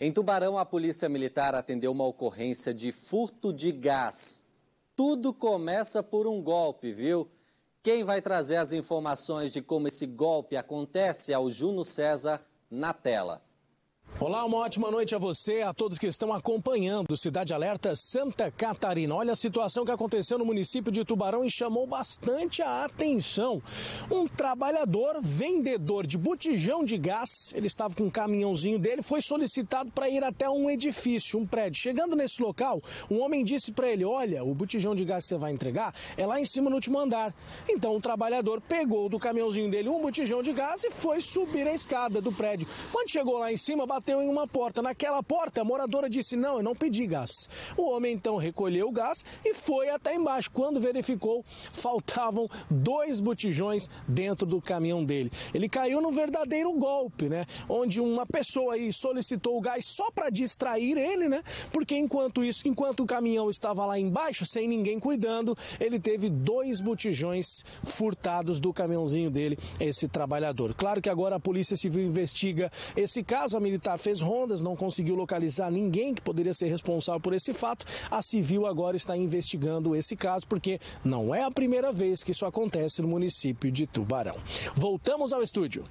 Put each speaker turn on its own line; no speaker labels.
Em Tubarão, a Polícia Militar atendeu uma ocorrência de furto de gás. Tudo começa por um golpe, viu? Quem vai trazer as informações de como esse golpe acontece é o Juno César na tela. Olá, uma ótima
noite a você, a todos que estão acompanhando Cidade Alerta Santa Catarina. Olha a situação que aconteceu no município de Tubarão e chamou bastante a atenção. Um trabalhador, vendedor de botijão de gás, ele estava com um caminhãozinho dele, foi solicitado para ir até um edifício, um prédio. Chegando nesse local, um homem disse para ele: Olha, o botijão de gás que você vai entregar é lá em cima no último andar. Então o trabalhador pegou do caminhãozinho dele um botijão de gás e foi subir a escada do prédio. Quando chegou lá em cima, bateu bateu em uma porta. Naquela porta, a moradora disse: Não, eu não pedi gás. O homem então recolheu o gás e foi até embaixo. Quando verificou, faltavam dois botijões dentro do caminhão dele. Ele caiu num verdadeiro golpe, né? Onde uma pessoa aí solicitou o gás só para distrair ele, né? Porque enquanto isso, enquanto o caminhão estava lá embaixo, sem ninguém cuidando, ele teve dois botijões furtados do caminhãozinho dele, esse trabalhador. Claro que agora a Polícia Civil investiga esse caso, a militar fez rondas, não conseguiu localizar ninguém que poderia ser responsável por esse fato. A Civil agora está investigando esse caso, porque não é a primeira vez que isso acontece no município de Tubarão. Voltamos ao estúdio.